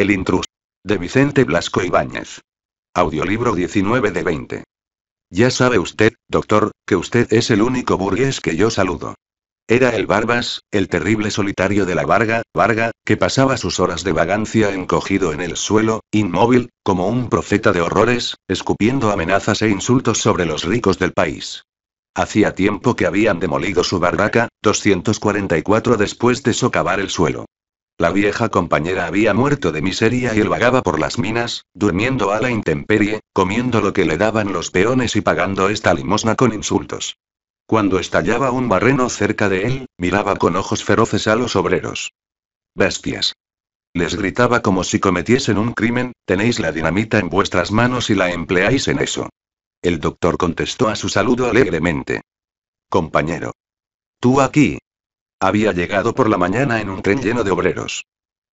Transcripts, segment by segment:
El intruso. De Vicente Blasco Ibáñez. Audiolibro 19 de 20. Ya sabe usted, doctor, que usted es el único burgués que yo saludo. Era el Barbas, el terrible solitario de la Varga, Varga, que pasaba sus horas de vagancia encogido en el suelo, inmóvil, como un profeta de horrores, escupiendo amenazas e insultos sobre los ricos del país. Hacía tiempo que habían demolido su barbaca, 244 después de socavar el suelo. La vieja compañera había muerto de miseria y él vagaba por las minas, durmiendo a la intemperie, comiendo lo que le daban los peones y pagando esta limosna con insultos. Cuando estallaba un barreno cerca de él, miraba con ojos feroces a los obreros. Bestias. Les gritaba como si cometiesen un crimen, tenéis la dinamita en vuestras manos y la empleáis en eso. El doctor contestó a su saludo alegremente. Compañero. Tú aquí, había llegado por la mañana en un tren lleno de obreros.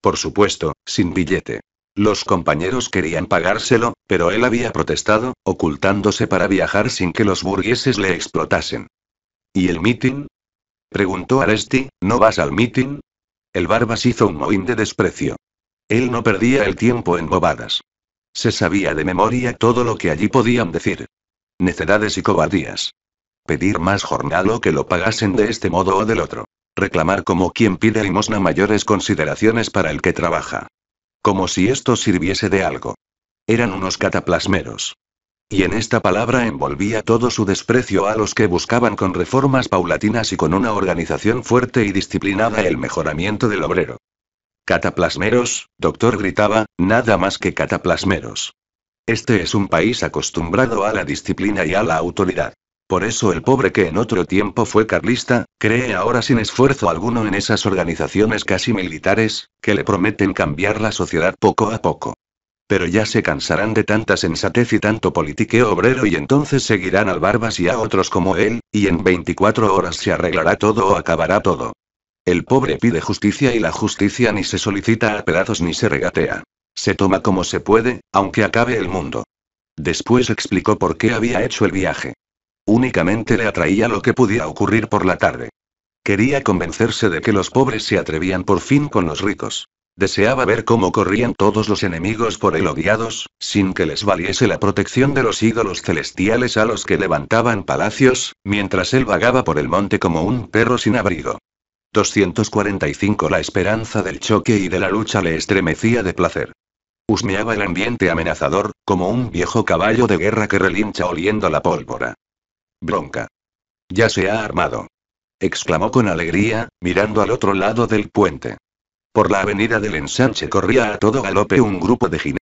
Por supuesto, sin billete. Los compañeros querían pagárselo, pero él había protestado, ocultándose para viajar sin que los burgueses le explotasen. ¿Y el mitin? Preguntó Aresti, ¿no vas al mitin? El Barbas hizo un mohín de desprecio. Él no perdía el tiempo en bobadas. Se sabía de memoria todo lo que allí podían decir. Necedades y cobardías. Pedir más jornal o que lo pagasen de este modo o del otro. Reclamar como quien pide limosna mayores consideraciones para el que trabaja. Como si esto sirviese de algo. Eran unos cataplasmeros. Y en esta palabra envolvía todo su desprecio a los que buscaban con reformas paulatinas y con una organización fuerte y disciplinada el mejoramiento del obrero. Cataplasmeros, doctor gritaba, nada más que cataplasmeros. Este es un país acostumbrado a la disciplina y a la autoridad. Por eso el pobre que en otro tiempo fue carlista, cree ahora sin esfuerzo alguno en esas organizaciones casi militares, que le prometen cambiar la sociedad poco a poco. Pero ya se cansarán de tanta sensatez y tanto politiqueo obrero y entonces seguirán al Barbas y a otros como él, y en 24 horas se arreglará todo o acabará todo. El pobre pide justicia y la justicia ni se solicita a pedazos ni se regatea. Se toma como se puede, aunque acabe el mundo. Después explicó por qué había hecho el viaje. Únicamente le atraía lo que podía ocurrir por la tarde. Quería convencerse de que los pobres se atrevían por fin con los ricos. Deseaba ver cómo corrían todos los enemigos por él odiados, sin que les valiese la protección de los ídolos celestiales a los que levantaban palacios, mientras él vagaba por el monte como un perro sin abrigo. 245 La esperanza del choque y de la lucha le estremecía de placer. Husmeaba el ambiente amenazador, como un viejo caballo de guerra que relincha oliendo la pólvora. Bronca. Ya se ha armado. Exclamó con alegría, mirando al otro lado del puente. Por la avenida del ensanche corría a todo galope un grupo de jinetes.